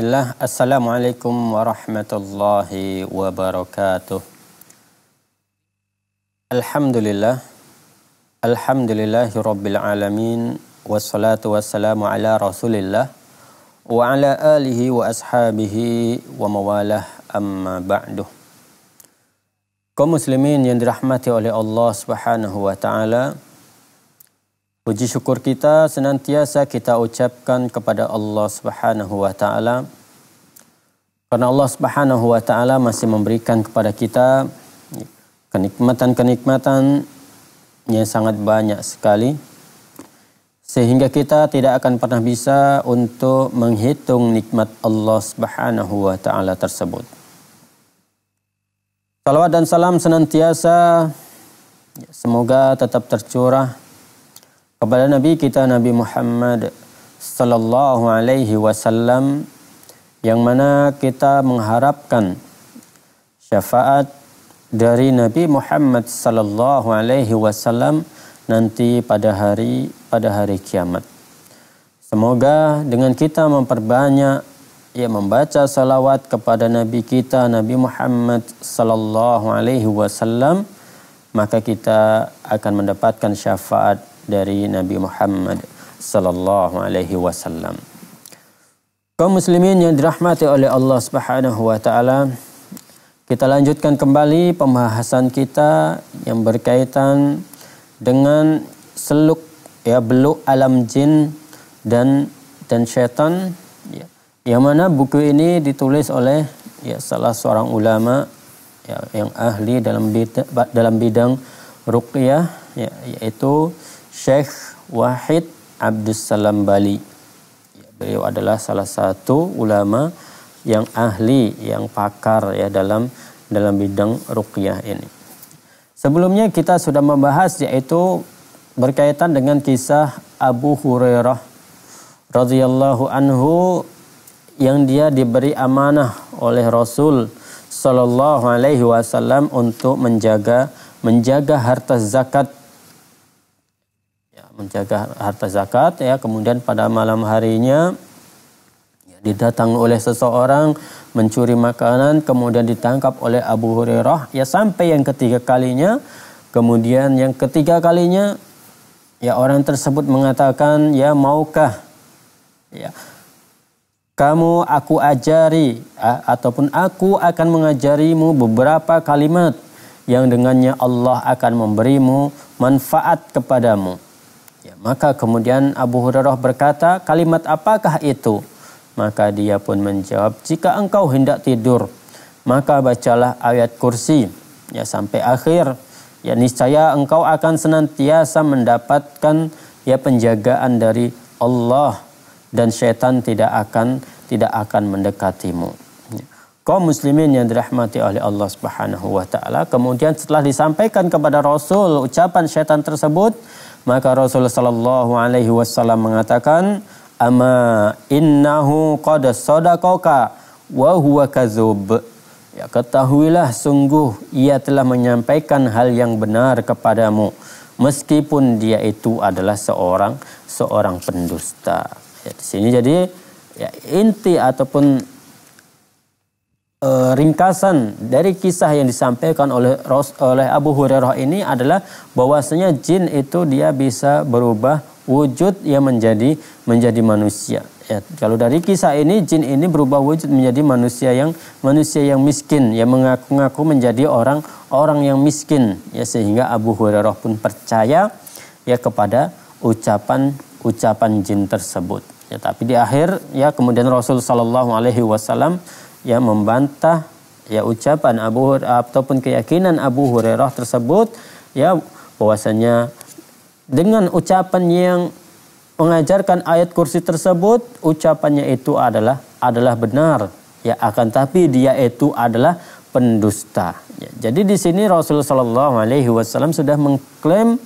Bismillah. Assalamualaikum warahmatullahi wabarakatuh. Alhamdulillah. Alhamdulillahirabbil alamin. Wassalatu wassalamu ala rasulillah. Wa ala alihi wa ashabihi wa mawalah amma ba'du. Kaum muslimin yang dirahmati oleh Allah subhanahu wa ta'ala. Puji syukur kita senantiasa kita ucapkan kepada Allah Subhanahu wa taala. Karena Allah Subhanahu wa taala masih memberikan kepada kita kenikmatan-kenikmatan yang sangat banyak sekali sehingga kita tidak akan pernah bisa untuk menghitung nikmat Allah Subhanahu wa taala tersebut. Salawat dan salam senantiasa semoga tetap tercurah kepada Nabi kita Nabi Muhammad Sallallahu Alaihi Wasallam yang mana kita mengharapkan syafaat dari Nabi Muhammad Sallallahu Alaihi Wasallam nanti pada hari pada hari kiamat. Semoga dengan kita memperbanyak ya membaca salawat kepada Nabi kita Nabi Muhammad Sallallahu Alaihi Wasallam maka kita akan mendapatkan syafaat dari Nabi Muhammad sallallahu alaihi wasallam. Kaum muslimin yang dirahmati oleh Allah Subhanahu wa taala, kita lanjutkan kembali pembahasan kita yang berkaitan dengan seluk ya beluk alam jin dan dan setan ya. Yang mana buku ini ditulis oleh ya salah seorang ulama ya, yang ahli dalam bidang, dalam bidang ruqyah ya, yaitu Syekh Wahid Abdus Salam Bali. Ya, beliau adalah salah satu ulama yang ahli, yang pakar ya dalam dalam bidang ruqyah ini. Sebelumnya kita sudah membahas yaitu berkaitan dengan kisah Abu Hurairah radhiyallahu anhu yang dia diberi amanah oleh Rasul Shallallahu alaihi wasallam untuk menjaga menjaga harta zakat menjaga harta zakat ya kemudian pada malam harinya ya, didatang oleh seseorang mencuri makanan kemudian ditangkap oleh Abu Hurairah ya sampai yang ketiga kalinya kemudian yang ketiga kalinya ya orang tersebut mengatakan ya maukah ya kamu aku ajari ataupun aku akan mengajarimu beberapa kalimat yang dengannya Allah akan memberimu manfaat kepadamu. Ya, maka kemudian Abu Hurairah berkata, kalimat apakah itu? Maka dia pun menjawab, jika engkau hendak tidur, maka bacalah ayat kursi. Ya sampai akhir. Ya niscaya engkau akan senantiasa mendapatkan ya penjagaan dari Allah dan setan tidak akan tidak akan mendekatimu. Ya. Kaum muslimin yang dirahmati oleh Allah Subhanahu wa taala, kemudian setelah disampaikan kepada Rasul ucapan setan tersebut, maka Rasul Shallallahu Alaihi Wasallam mengatakan, ama innahu qad sadaqaka wa huwa kazub. Ya, ketahuilah sungguh ia telah menyampaikan hal yang benar kepadamu meskipun dia itu adalah seorang seorang pendusta. Ya, di sini jadi ya, inti ataupun uh, ringkasan dari kisah yang disampaikan oleh oleh Abu Hurairah ini adalah bahwasanya jin itu dia bisa berubah wujud yang menjadi menjadi manusia. Ya, kalau dari kisah ini jin ini berubah wujud menjadi manusia yang manusia yang miskin yang mengaku-ngaku menjadi orang orang yang miskin ya sehingga Abu Hurairah pun percaya ya kepada ucapan ucapan jin tersebut. Ya, tapi di akhir ya kemudian Rasul Shallallahu Alaihi Wasallam yang membantah ya ucapan Abu Hurairah ataupun keyakinan Abu Hurairah tersebut ya bahwasanya dengan ucapan yang mengajarkan ayat kursi tersebut ucapannya itu adalah adalah benar ya akan tapi dia itu adalah pendusta. Ya, jadi di sini Rasulullah Shallallahu Alaihi Wasallam sudah mengklaim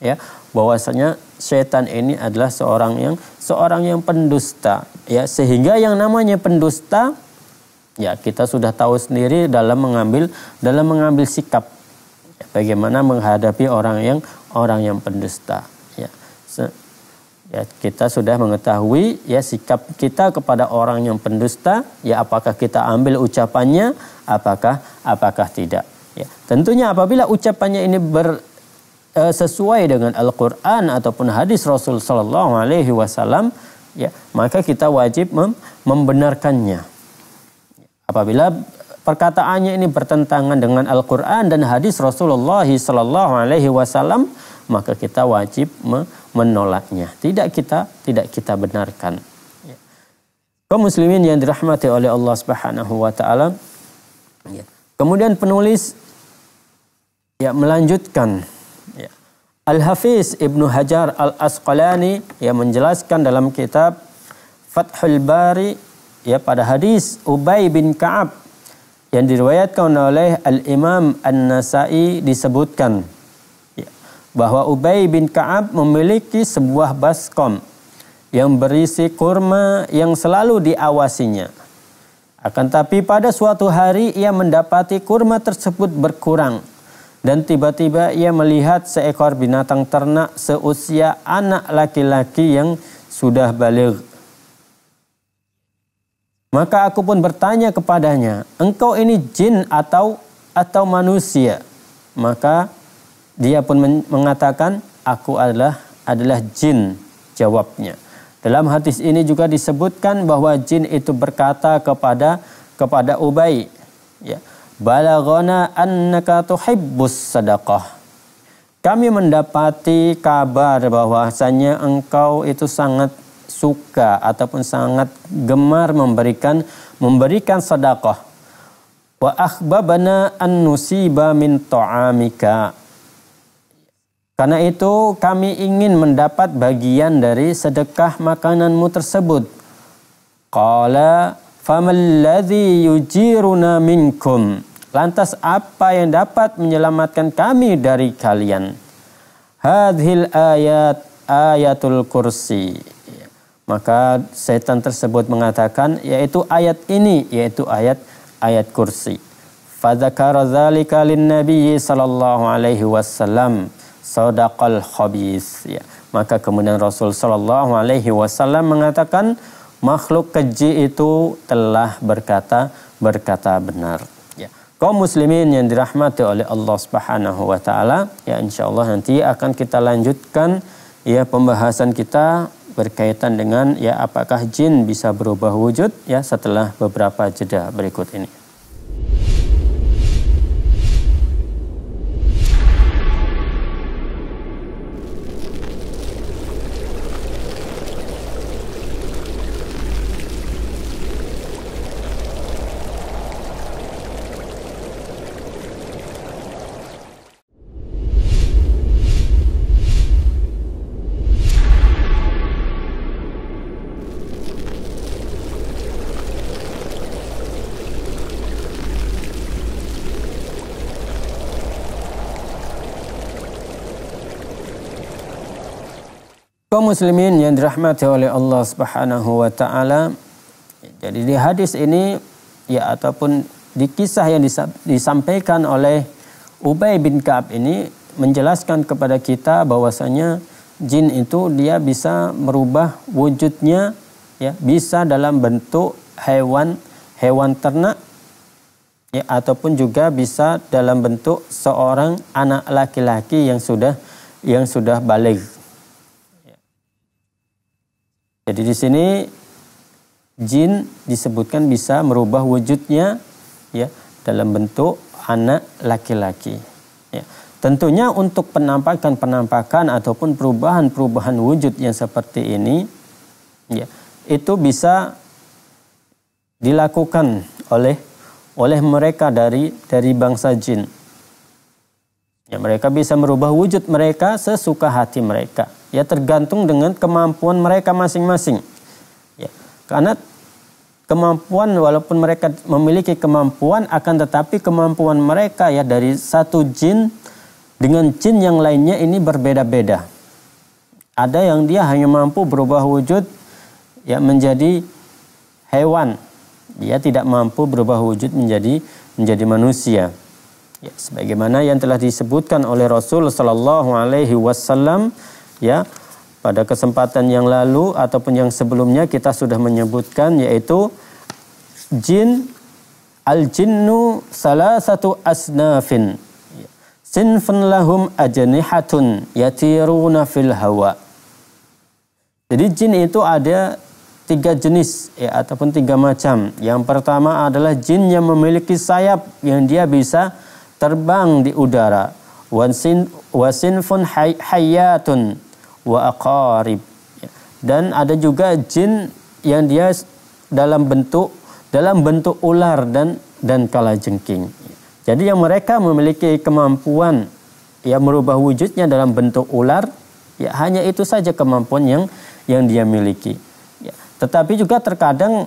ya bahwasanya setan ini adalah seorang yang seorang yang pendusta ya sehingga yang namanya pendusta Ya, kita sudah tahu sendiri dalam mengambil dalam mengambil sikap ya, bagaimana menghadapi orang yang orang yang pendusta. Ya. Se, ya, kita sudah mengetahui ya sikap kita kepada orang yang pendusta, ya apakah kita ambil ucapannya, apakah apakah tidak. Ya. Tentunya apabila ucapannya ini ber e, sesuai dengan Al-Qur'an ataupun hadis Rasul sallallahu alaihi wasallam, ya maka kita wajib membenarkannya Apabila perkataannya ini bertentangan dengan Al-Quran dan hadis Rasulullah Sallallahu Alaihi Wasallam, maka kita wajib menolaknya. Tidak kita tidak kita benarkan. Ya. Kaum muslimin yang dirahmati oleh Allah Subhanahu Wa Taala. Ya. Kemudian penulis ya melanjutkan ya. Al-Hafiz Ibnu Hajar Al-Asqalani yang menjelaskan dalam kitab Fathul Bari ya pada hadis Ubay bin Ka'ab yang diriwayatkan oleh Al-Imam An-Nasai disebutkan ya, bahwa Ubay bin Ka'ab memiliki sebuah baskom yang berisi kurma yang selalu diawasinya. Akan tapi pada suatu hari ia mendapati kurma tersebut berkurang dan tiba-tiba ia melihat seekor binatang ternak seusia anak laki-laki yang sudah balik. Maka aku pun bertanya kepadanya, engkau ini jin atau atau manusia? Maka dia pun mengatakan, aku adalah adalah jin jawabnya. Dalam hadis ini juga disebutkan bahwa jin itu berkata kepada kepada Ubay, ya, balagona annaka tuhibbus sadaqah. Kami mendapati kabar bahwasanya engkau itu sangat suka ataupun sangat gemar memberikan memberikan sedekah. Wa akhbabana an nusiba min ta'amika. Karena itu kami ingin mendapat bagian dari sedekah makananmu tersebut. Qala ladzi yujiruna minkum. Lantas apa yang dapat menyelamatkan kami dari kalian? Hadhil ayat ayatul kursi. Maka setan tersebut mengatakan yaitu ayat ini yaitu ayat ayat kursi. Fadzakara dzalika linnabi sallallahu alaihi wasallam sadaqal khabis ya. Maka kemudian Rasul sallallahu alaihi wasallam mengatakan makhluk keji itu telah berkata berkata benar. Ya. Kaum muslimin yang dirahmati oleh Allah Subhanahu wa taala, ya insyaallah nanti akan kita lanjutkan ya pembahasan kita berkaitan dengan ya apakah jin bisa berubah wujud ya setelah beberapa jeda berikut ini. Kaum muslimin yang dirahmati oleh Allah Subhanahu wa taala. Jadi di hadis ini ya ataupun di kisah yang disampaikan oleh Ubay bin Ka'ab ini menjelaskan kepada kita bahwasanya jin itu dia bisa merubah wujudnya ya bisa dalam bentuk hewan hewan ternak ya ataupun juga bisa dalam bentuk seorang anak laki-laki yang sudah yang sudah balik jadi di sini jin disebutkan bisa merubah wujudnya ya dalam bentuk anak laki-laki. Ya. Tentunya untuk penampakan-penampakan ataupun perubahan-perubahan wujud yang seperti ini ya itu bisa dilakukan oleh oleh mereka dari dari bangsa jin Ya, mereka bisa merubah wujud mereka sesuka hati mereka. Ya, tergantung dengan kemampuan mereka masing-masing. Ya, karena kemampuan walaupun mereka memiliki kemampuan akan tetapi kemampuan mereka ya dari satu jin dengan jin yang lainnya ini berbeda-beda. Ada yang dia hanya mampu berubah wujud ya menjadi hewan. Dia tidak mampu berubah wujud menjadi menjadi manusia. Ya, sebagaimana yang telah disebutkan oleh Rasul Shallallahu Alaihi Wasallam, ya pada kesempatan yang lalu ataupun yang sebelumnya kita sudah menyebutkan yaitu jin al jinnu salah satu asnafin ya, sinfun lahum ajnihatun yatiruna fil hawa jadi jin itu ada tiga jenis ya, ataupun tiga macam yang pertama adalah jin yang memiliki sayap yang dia bisa terbang di udara wasin wasinfun hay, hayatun wa aqarib dan ada juga jin yang dia dalam bentuk dalam bentuk ular dan dan kala jengking Jadi yang mereka memiliki kemampuan ya merubah wujudnya dalam bentuk ular ya hanya itu saja kemampuan yang yang dia miliki. Ya. Tetapi juga terkadang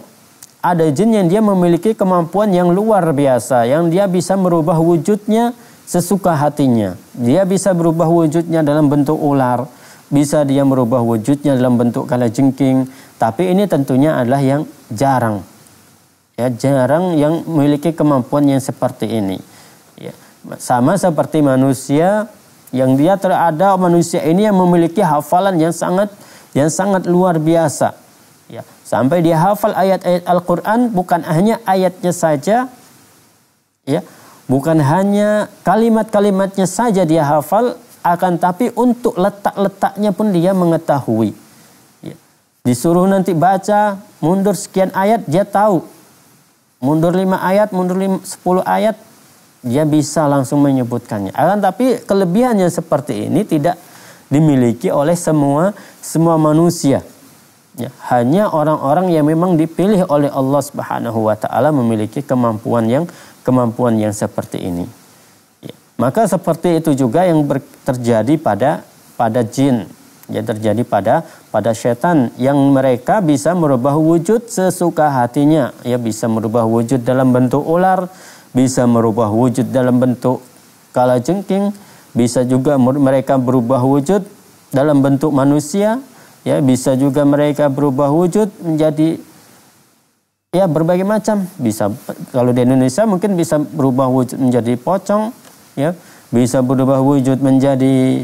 ada jin yang dia memiliki kemampuan yang luar biasa, yang dia bisa merubah wujudnya sesuka hatinya. Dia bisa berubah wujudnya dalam bentuk ular, bisa dia merubah wujudnya dalam bentuk kala jengking, tapi ini tentunya adalah yang jarang. Ya, jarang yang memiliki kemampuan yang seperti ini. Ya, sama seperti manusia yang dia terada manusia ini yang memiliki hafalan yang sangat yang sangat luar biasa Ya, sampai dia hafal ayat-ayat Al-Qur'an bukan hanya ayatnya saja ya, bukan hanya kalimat-kalimatnya saja dia hafal akan tapi untuk letak-letaknya pun dia mengetahui. Ya. Disuruh nanti baca mundur sekian ayat dia tahu. Mundur lima ayat, mundur 5, 10 ayat dia bisa langsung menyebutkannya. Akan tapi kelebihannya seperti ini tidak dimiliki oleh semua semua manusia. Ya, hanya orang-orang yang memang dipilih oleh Allah Subhanahu wa taala memiliki kemampuan yang kemampuan yang seperti ini. Ya, maka seperti itu juga yang ber, terjadi pada pada jin, yang terjadi pada pada setan yang mereka bisa merubah wujud sesuka hatinya, ya bisa merubah wujud dalam bentuk ular, bisa merubah wujud dalam bentuk kalajengking, bisa juga mereka berubah wujud dalam bentuk manusia, ya bisa juga mereka berubah wujud menjadi ya berbagai macam bisa kalau di Indonesia mungkin bisa berubah wujud menjadi pocong ya bisa berubah wujud menjadi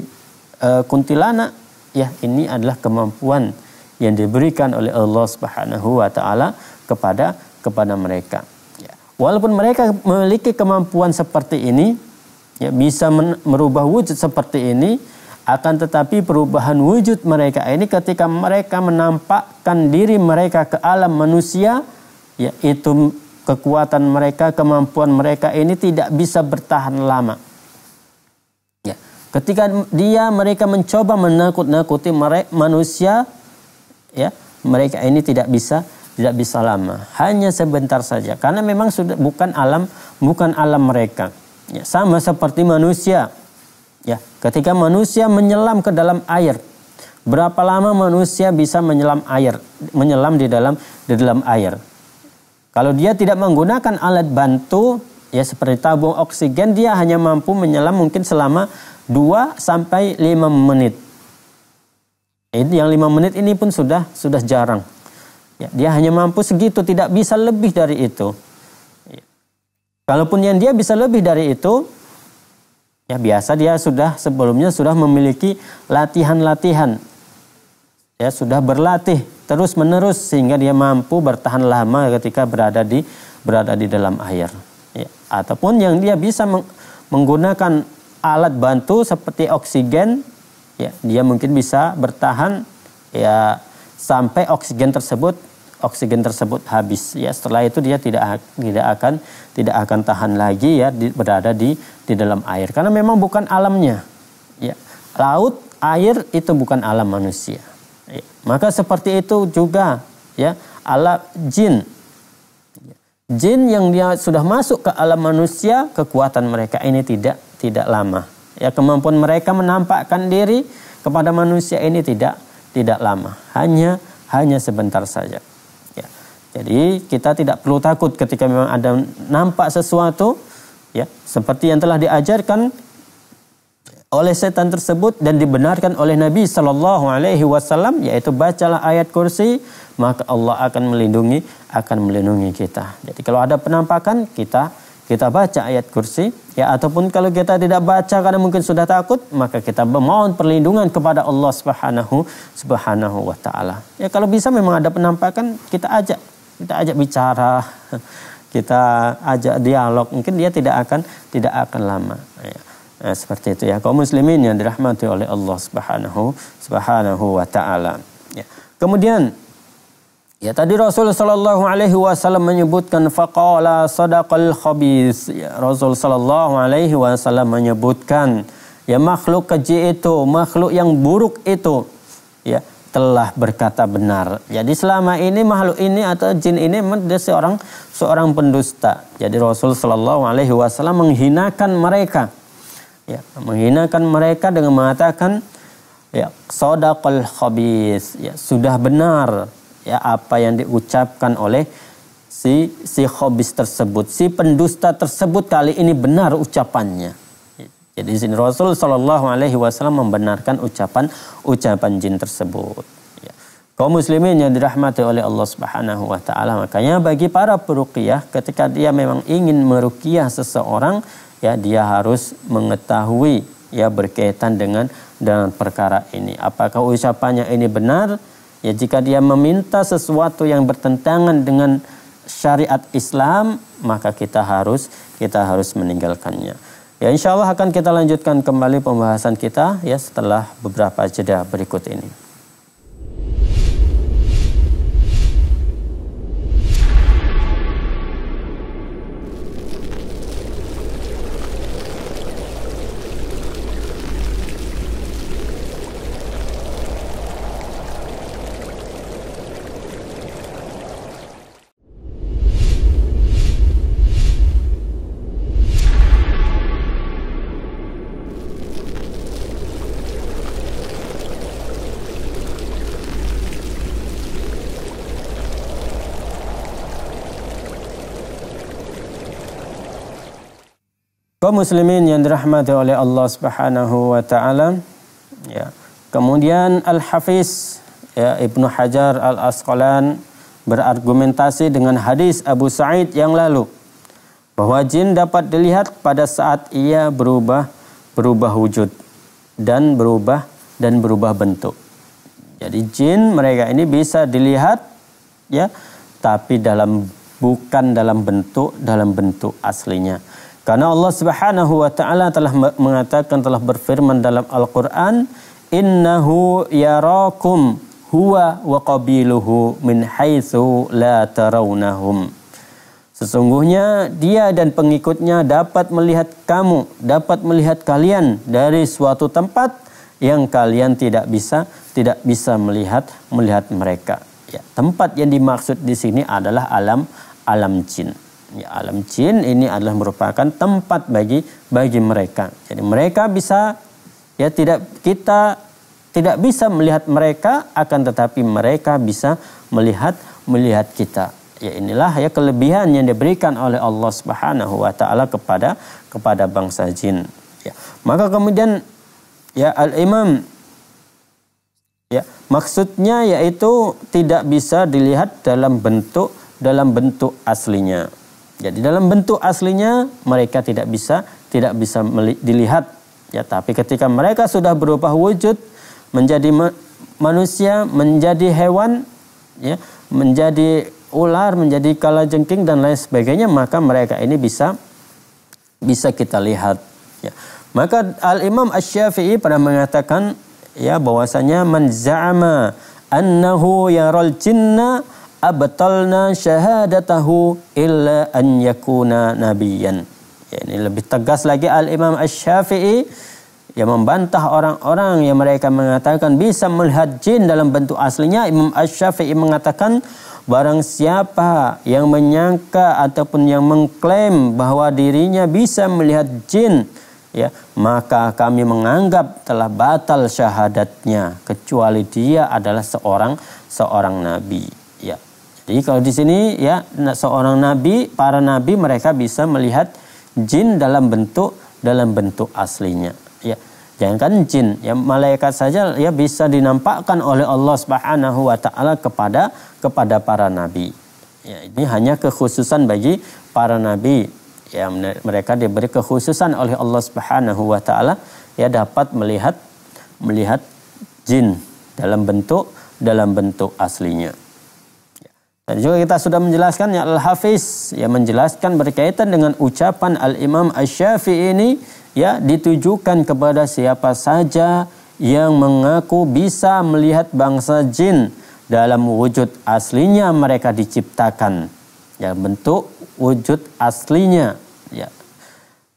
uh, kuntilanak ya ini adalah kemampuan yang diberikan oleh Allah Subhanahu wa taala kepada kepada mereka ya. walaupun mereka memiliki kemampuan seperti ini ya bisa merubah wujud seperti ini akan tetapi perubahan wujud mereka ini ketika mereka menampakkan diri mereka ke alam manusia, yaitu kekuatan mereka, kemampuan mereka ini tidak bisa bertahan lama. Ya. Ketika dia mereka mencoba menakut-nakuti manusia, ya mereka ini tidak bisa tidak bisa lama, hanya sebentar saja karena memang sudah bukan alam bukan alam mereka. Ya, sama seperti manusia Ya, ketika manusia menyelam ke dalam air, berapa lama manusia bisa menyelam air, menyelam di dalam di dalam air? Kalau dia tidak menggunakan alat bantu, ya seperti tabung oksigen, dia hanya mampu menyelam mungkin selama 2 sampai 5 menit. Yang 5 menit ini pun sudah sudah jarang. Ya, dia hanya mampu segitu, tidak bisa lebih dari itu. Ya. Kalaupun yang dia bisa lebih dari itu, Ya biasa dia sudah sebelumnya sudah memiliki latihan-latihan. Ya sudah berlatih terus menerus sehingga dia mampu bertahan lama ketika berada di berada di dalam air. Ya, ataupun yang dia bisa meng, menggunakan alat bantu seperti oksigen, ya dia mungkin bisa bertahan ya sampai oksigen tersebut oksigen tersebut habis ya setelah itu dia tidak tidak akan tidak akan tahan lagi ya di, berada di di dalam air karena memang bukan alamnya ya laut air itu bukan alam manusia ya. maka seperti itu juga ya alam jin ya, jin yang dia sudah masuk ke alam manusia kekuatan mereka ini tidak tidak lama ya kemampuan mereka menampakkan diri kepada manusia ini tidak tidak lama hanya hanya sebentar saja jadi kita tidak perlu takut ketika memang ada nampak sesuatu ya seperti yang telah diajarkan oleh setan tersebut dan dibenarkan oleh Nabi Shallallahu Alaihi Wasallam yaitu bacalah ayat kursi maka Allah akan melindungi akan melindungi kita. Jadi kalau ada penampakan kita kita baca ayat kursi ya ataupun kalau kita tidak baca karena mungkin sudah takut maka kita memohon perlindungan kepada Allah Subhanahu Subhanahu wa taala. Ya kalau bisa memang ada penampakan kita ajak kita ajak bicara, kita ajak dialog, mungkin dia tidak akan tidak akan lama. Ya. Nah, seperti itu ya. Kaum muslimin yang dirahmati oleh Allah Subhanahu Subhanahu wa taala. Ya. Kemudian Ya tadi Rasul sallallahu alaihi wasallam menyebutkan faqala sadaqal khabis. Ya, Rasul sallallahu alaihi wasallam menyebutkan ya makhluk keji itu, makhluk yang buruk itu ya telah berkata benar. Jadi selama ini makhluk ini atau jin ini memang dia seorang seorang pendusta. Jadi Rasul Shallallahu Alaihi Wasallam menghinakan mereka, ya, menghinakan mereka dengan mengatakan, ya, sodakul khabis, ya, sudah benar, ya, apa yang diucapkan oleh si si khabis tersebut, si pendusta tersebut kali ini benar ucapannya. Jadi di sini Rasul Shallallahu Alaihi Wasallam membenarkan ucapan ucapan jin tersebut. Ya. Kau muslimin yang dirahmati oleh Allah Subhanahu Wa Taala makanya bagi para perukiah ketika dia memang ingin merukiah seseorang ya dia harus mengetahui ya berkaitan dengan dengan perkara ini. Apakah ucapannya ini benar? Ya jika dia meminta sesuatu yang bertentangan dengan syariat Islam, maka kita harus kita harus meninggalkannya. Ya insya Allah akan kita lanjutkan kembali pembahasan kita ya setelah beberapa jeda berikut ini. Kaum muslimin yang dirahmati oleh Allah Subhanahu wa taala. Ya. Kemudian Al-Hafiz ya, Ibnu Hajar Al-Asqalan berargumentasi dengan hadis Abu Sa'id yang lalu bahwa jin dapat dilihat pada saat ia berubah berubah wujud dan berubah dan berubah bentuk. Jadi jin mereka ini bisa dilihat ya tapi dalam bukan dalam bentuk dalam bentuk aslinya karena Allah Subhanahu wa taala telah mengatakan telah berfirman dalam Al-Qur'an, "Innahu yarakum huwa wa qabiluhu min haitsu la tarawnahum." Sesungguhnya dia dan pengikutnya dapat melihat kamu, dapat melihat kalian dari suatu tempat yang kalian tidak bisa tidak bisa melihat melihat mereka. Ya, tempat yang dimaksud di sini adalah alam alam jin ya, alam jin ini adalah merupakan tempat bagi bagi mereka. Jadi mereka bisa ya tidak kita tidak bisa melihat mereka akan tetapi mereka bisa melihat melihat kita. Ya inilah ya kelebihan yang diberikan oleh Allah Subhanahu wa taala kepada kepada bangsa jin. Ya. Maka kemudian ya Al-Imam ya maksudnya yaitu tidak bisa dilihat dalam bentuk dalam bentuk aslinya. Jadi ya, dalam bentuk aslinya mereka tidak bisa tidak bisa dilihat ya tapi ketika mereka sudah berubah wujud menjadi ma manusia, menjadi hewan ya, menjadi ular, menjadi kalajengking dan lain sebagainya maka mereka ini bisa bisa kita lihat ya. Maka Al Imam Asy-Syafi'i pernah mengatakan ya bahwasanya man za'ama annahu yaral jinna abtalna syahadatahu illa an yakuna nabiyan. Ya, ini lebih tegas lagi Al-Imam Ash syafii yang membantah orang-orang yang mereka mengatakan bisa melihat jin dalam bentuk aslinya. Imam Ash syafii mengatakan barang siapa yang menyangka ataupun yang mengklaim bahwa dirinya bisa melihat jin ya maka kami menganggap telah batal syahadatnya kecuali dia adalah seorang seorang nabi jadi kalau di sini ya seorang nabi, para nabi mereka bisa melihat jin dalam bentuk dalam bentuk aslinya. Ya, jangankan jin, ya malaikat saja ya bisa dinampakkan oleh Allah Subhanahu wa taala kepada kepada para nabi. Ya, ini hanya kekhususan bagi para nabi. Ya, mereka diberi kekhususan oleh Allah Subhanahu wa taala ya dapat melihat melihat jin dalam bentuk dalam bentuk aslinya. Dan juga kita sudah menjelaskan ya Al-Hafiz ya menjelaskan berkaitan dengan ucapan Al-Imam Asy-Syafi'i ini ya ditujukan kepada siapa saja yang mengaku bisa melihat bangsa jin dalam wujud aslinya mereka diciptakan ya bentuk wujud aslinya ya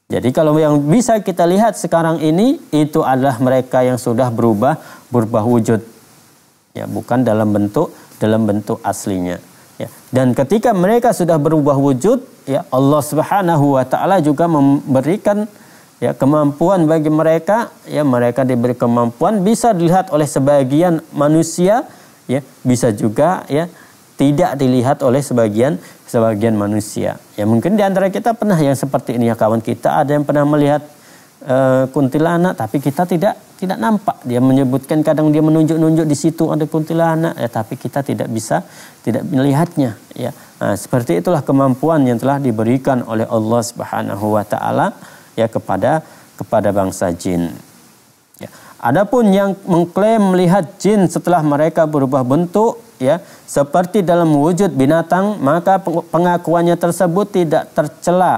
jadi kalau yang bisa kita lihat sekarang ini itu adalah mereka yang sudah berubah berubah wujud ya bukan dalam bentuk dalam bentuk aslinya Ya. Dan ketika mereka sudah berubah wujud, ya Allah Subhanahu wa taala juga memberikan ya kemampuan bagi mereka, ya mereka diberi kemampuan bisa dilihat oleh sebagian manusia, ya bisa juga ya tidak dilihat oleh sebagian sebagian manusia. Ya mungkin di antara kita pernah yang seperti ini ya kawan kita ada yang pernah melihat Eh, kuntilanak tapi kita tidak tidak nampak dia menyebutkan kadang dia menunjuk-nunjuk di situ ada kuntilanak ya tapi kita tidak bisa tidak melihatnya ya nah, seperti itulah kemampuan yang telah diberikan oleh Allah Subhanahu wa taala ya kepada kepada bangsa jin ya adapun yang mengklaim melihat jin setelah mereka berubah bentuk ya seperti dalam wujud binatang maka pengakuannya tersebut tidak tercela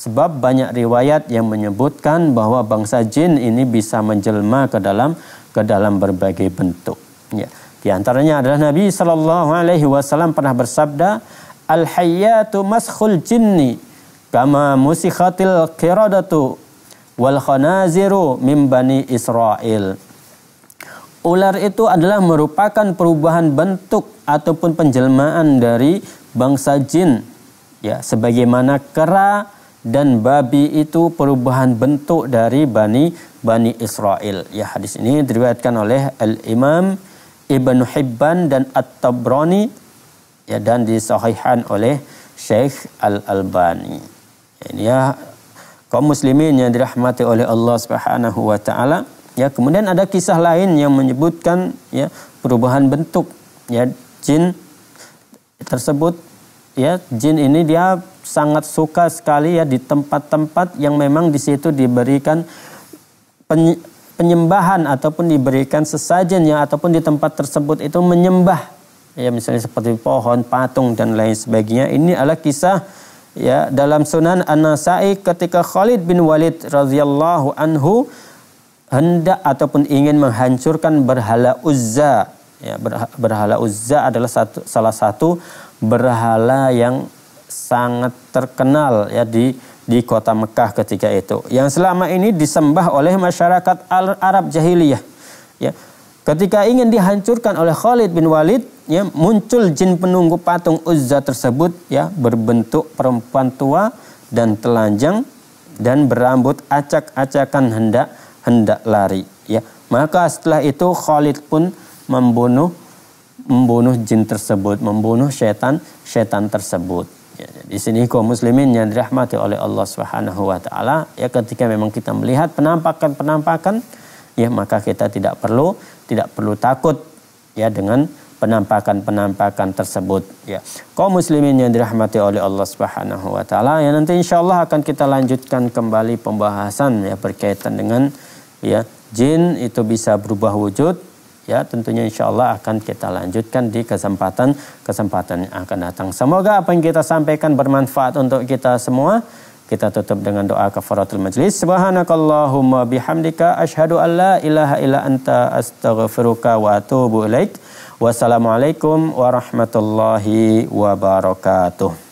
Sebab banyak riwayat yang menyebutkan bahwa bangsa jin ini bisa menjelma ke dalam ke dalam berbagai bentuk. Ya. Di antaranya adalah Nabi Shallallahu Alaihi Wasallam pernah bersabda, al hayatu maskhul jinni kama musikhatil qiradatu wal khanaziru min bani Israel. Ular itu adalah merupakan perubahan bentuk ataupun penjelmaan dari bangsa jin. Ya, sebagaimana kera, dan babi itu perubahan bentuk dari Bani Bani Israel. Ya hadis ini diriwayatkan oleh Al-Imam Ibn Hibban dan At-Tabrani ya, dan disahihkan oleh Syekh Al-Albani. Ya, ini ya kaum muslimin yang dirahmati oleh Allah Subhanahu wa taala. Ya, kemudian ada kisah lain yang menyebutkan ya perubahan bentuk ya jin tersebut ya jin ini dia sangat suka sekali ya di tempat-tempat yang memang di situ diberikan penyembahan ataupun diberikan sesajen yang ataupun di tempat tersebut itu menyembah ya misalnya seperti pohon, patung dan lain sebagainya. Ini adalah kisah ya dalam Sunan An-Nasa'i ketika Khalid bin Walid radhiyallahu anhu hendak ataupun ingin menghancurkan berhala Uzza. Ya, berhala Uzza adalah satu, salah satu berhala yang sangat terkenal ya di di kota Mekah ketika itu yang selama ini disembah oleh masyarakat Arab jahiliyah ya ketika ingin dihancurkan oleh Khalid bin Walid ya muncul jin penunggu patung Uzza tersebut ya berbentuk perempuan tua dan telanjang dan berambut acak-acakan hendak hendak lari ya maka setelah itu Khalid pun membunuh membunuh jin tersebut membunuh setan setan tersebut di sini kaum muslimin yang dirahmati oleh Allah Subhanahu wa taala, ya ketika memang kita melihat penampakan-penampakan, ya maka kita tidak perlu tidak perlu takut ya dengan penampakan-penampakan tersebut ya. Kaum muslimin yang dirahmati oleh Allah Subhanahu wa taala ya nanti insyaallah akan kita lanjutkan kembali pembahasan ya berkaitan dengan ya jin itu bisa berubah wujud ya tentunya insya Allah akan kita lanjutkan di kesempatan kesempatan yang akan datang. Semoga apa yang kita sampaikan bermanfaat untuk kita semua. Kita tutup dengan doa kafaratul majlis. Subhanakallahumma bihamdika asyhadu an la ilaha illa anta astaghfiruka wa atubu ilaik. Wassalamualaikum warahmatullahi wabarakatuh.